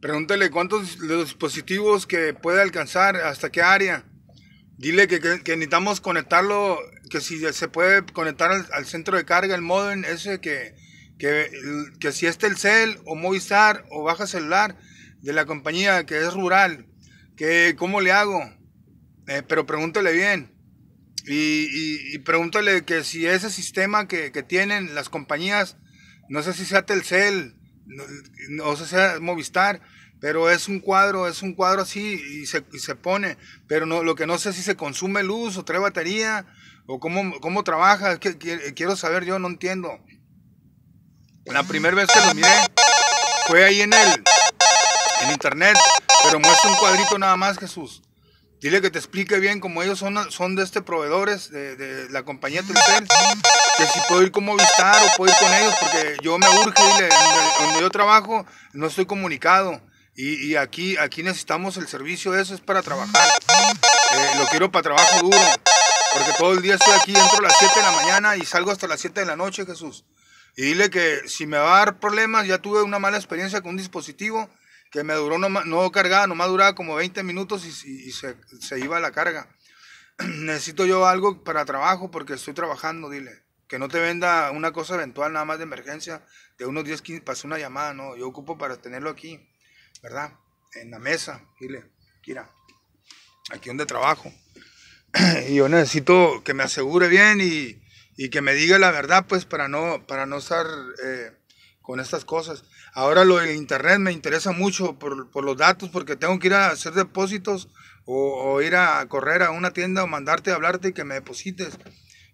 pregúntele cuántos dispositivos que puede alcanzar, hasta qué área. Dile que, necesitamos conectarlo, que si se puede conectar al, centro de carga, el modem ese que, que, que si es Telcel o Movistar o baja celular de la compañía que es rural, que cómo le hago, eh, pero pregúntele bien. Y, pregúntele que si ese sistema que, que tienen las compañías, no sé si sea Telcel, no, sé si sea Movistar, pero es un cuadro, es un cuadro así y se, pone, pero no, lo que no sé si se consume luz o trae batería o cómo, cómo trabaja, quiero saber, yo no entiendo. La primera vez que lo miré fue ahí en el en internet, pero muestra un cuadrito nada más, Jesús. Dile que te explique bien, como ellos son, son de este proveedores, de, la compañía Telcel, que si puedo ir con Movistar o puedo ir con ellos, porque yo me urge, dile, trabajo no estoy comunicado. Y, aquí, aquí necesitamos el servicio, eso es para trabajar. Eh, lo quiero para trabajo duro. Porque todo el día estoy aquí, entro a las 7 de la mañana y salgo hasta las 7 de la noche, Jesús. Y dile que si me va a dar problemas, ya tuve una mala experiencia con un dispositivo que me duró, no, no cargaba, nomás duraba como 20 minutos y, y se, se iba la carga. Necesito yo algo para trabajo porque estoy trabajando, dile que no te venda una cosa eventual, nada más de emergencia, de unos 10, 15, pasé una llamada, no, yo ocupo para tenerlo aquí, ¿verdad? En la mesa, dile, mira, aquí donde trabajo. y yo necesito que me asegure bien y, que me diga la verdad, pues, para no, para no estar eh, con estas cosas. Ahora lo del internet me interesa mucho por, los datos, porque tengo que ir a hacer depósitos o, o ir a correr a una tienda o mandarte a hablarte y que me deposites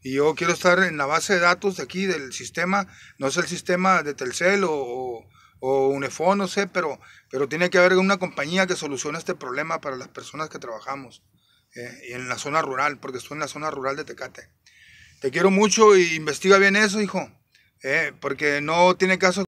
y yo quiero estar en la base de datos de aquí del sistema, no es el sistema de Telcel o, o, no sé, pero, pero tiene que haber una compañía que solucione este problema para las personas que trabajamos eh, en la zona rural, porque estoy en la zona rural de Tecate. Te quiero mucho y investiga bien eso, hijo, eh, porque no tiene caso.